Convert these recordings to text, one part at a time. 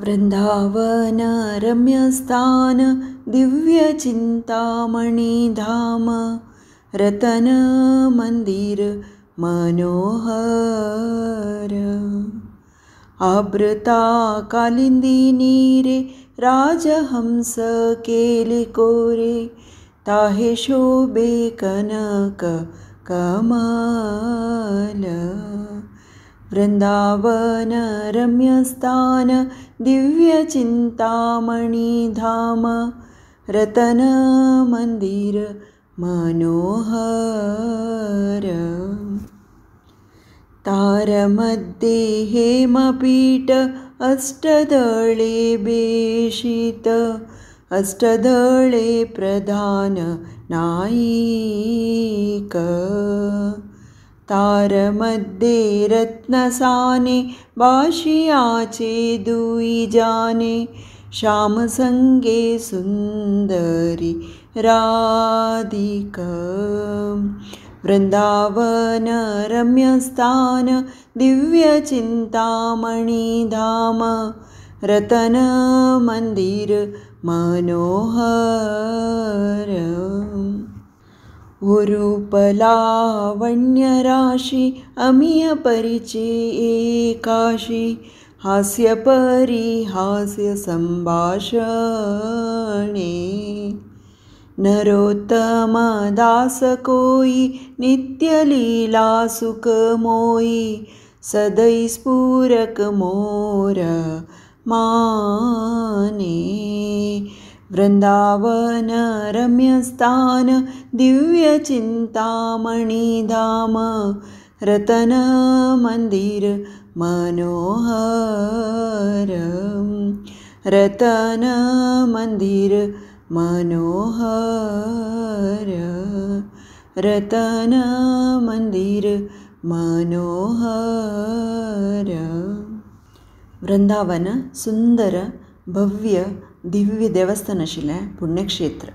वृन्दावन रम्यस्थान दिव्यचिन्तामणिधाम धाम रतन मन्दिर मनोहर आवृताकालिन्दिनीरे राजहंस केलिकोरे कमल कमाला वृन्दावन रम्यस्तान दिव्यचिन्तामणि धाम रतनमन्दिर मनोहर तारमद्देहेमपीठ अष्टदळे भेषित अष्टदळे प्रधान नायिक तारमध्ये रत्नसाने वाशियाचे दुईजाने श्यामसङ्गे सुन्दरि राधिक वृन्दावन रम्यस्थान दिव्यचिन्तामणिधाम धाम मनोहर गुरुपलावण्यराशि अमीयपरिचयेकाशी हास्यपरिहास्य सम्भाषणे नरोत्तमदासकोयि नित्यलीलासुकमोयि सदैस्फूरकमोर माने वृन्दावन वृन्दावनरम्यस्थान दिव्यचिन्तामणिधाम रतन मन्दिर मनोहर रतनमन्दिर मनोहर रतनमन्दिर मनोहर वृन्दावन सुन्दर भव्य दिव्य देवस्थान ದೇವಸ್ಥಾನ पुण्यक्षेत्र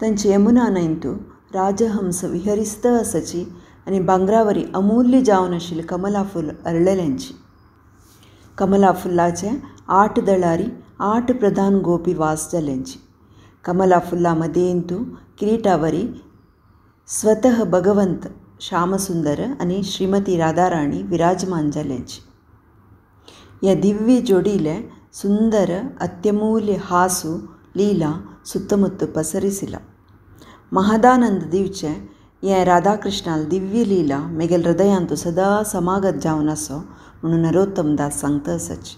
तांचे यमुना न्हंयतू राजहंस विहरिस्त सची आणि बांगरावरी अमूल्य जावन आशिल्ले कमला अरळल्यांची अरलेल्यांची कमला फुल्लाचे आठ दळारी आठ प्रधान गोपी वास जाल्यांची कमला फुल्ला मदेन किरीटावरी स्वत भगवंत श्यामसुंदर आणि श्रीमती राधाराणी विराजमान जाल्यांची या दिव्य जोडीले ಸುಂದರ ಅತ್ಯಮೂಲ್ಯ ಹಾಸು ಲೀಲಾ ಸುತ್ತಮುತ್ತ ಪಸರಿಸಿಲ ಮಹದಾನಂದದಿವ್ಚೆ ಯಾ ರಾಧಾಕೃಷ್ಣ ದಿವ್ಯ ಲೀಲಾ ಮೆಗಲ್ ಹೃದಯಾಂತು ಸದಾ ಸಮಾಗತ್ ಜಾವನಸೋ म्हणून ನರೋತ್ತಮ್ ದಾಸ್